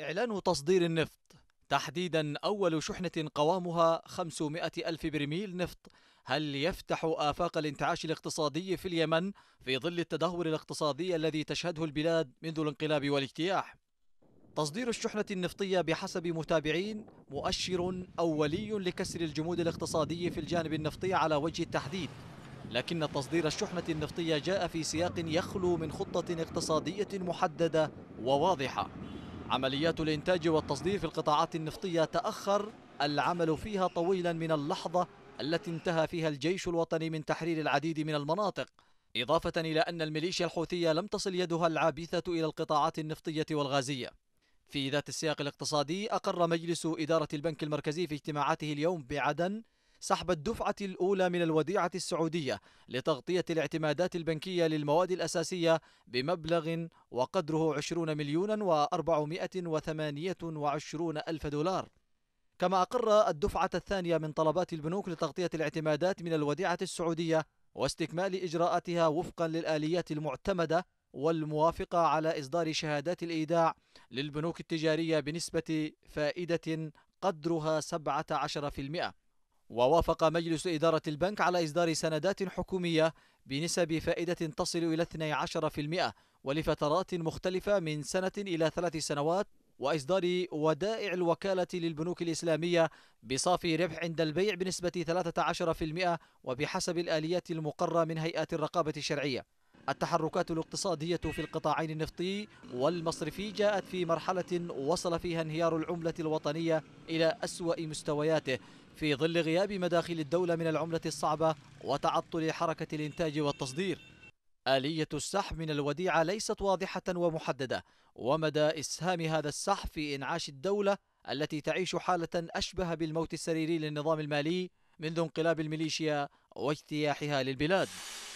إعلان تصدير النفط تحديدا أول شحنة قوامها 500 ألف برميل نفط هل يفتح آفاق الانتعاش الاقتصادي في اليمن في ظل التدهور الاقتصادي الذي تشهده البلاد منذ الانقلاب والاجتياح؟ تصدير الشحنة النفطية بحسب متابعين مؤشر أولي لكسر الجمود الاقتصادي في الجانب النفطي على وجه التحديد لكن تصدير الشحنة النفطية جاء في سياق يخلو من خطة اقتصادية محددة وواضحة عمليات الإنتاج والتصدير في القطاعات النفطية تأخر العمل فيها طويلا من اللحظة التي انتهى فيها الجيش الوطني من تحرير العديد من المناطق إضافة إلى أن الميليشيا الحوثية لم تصل يدها العابثة إلى القطاعات النفطية والغازية في ذات السياق الاقتصادي أقر مجلس إدارة البنك المركزي في اجتماعاته اليوم بعدن سحب الدفعة الأولى من الوديعة السعودية لتغطية الاعتمادات البنكية للمواد الأساسية بمبلغ وقدره 20 مليون و428 ألف دولار كما أقر الدفعة الثانية من طلبات البنوك لتغطية الاعتمادات من الوديعة السعودية واستكمال إجراءاتها وفقا للآليات المعتمدة والموافقة على إصدار شهادات الإيداع للبنوك التجارية بنسبة فائدة قدرها 17% ووافق مجلس إدارة البنك على إصدار سندات حكومية بنسب فائدة تصل إلى 12% ولفترات مختلفة من سنة إلى ثلاث سنوات وإصدار ودائع الوكالة للبنوك الإسلامية بصافي ربح عند البيع بنسبة 13% وبحسب الآليات المقرة من هيئات الرقابة الشرعية التحركات الاقتصادية في القطاعين النفطي والمصرفي جاءت في مرحلة وصل فيها انهيار العملة الوطنية إلى أسوأ مستوياته في ظل غياب مداخل الدولة من العملة الصعبة وتعطل حركة الإنتاج والتصدير آلية السحب من الوديعة ليست واضحة ومحددة ومدى إسهام هذا السحب في إنعاش الدولة التي تعيش حالة أشبه بالموت السريري للنظام المالي منذ انقلاب الميليشيا واجتياحها للبلاد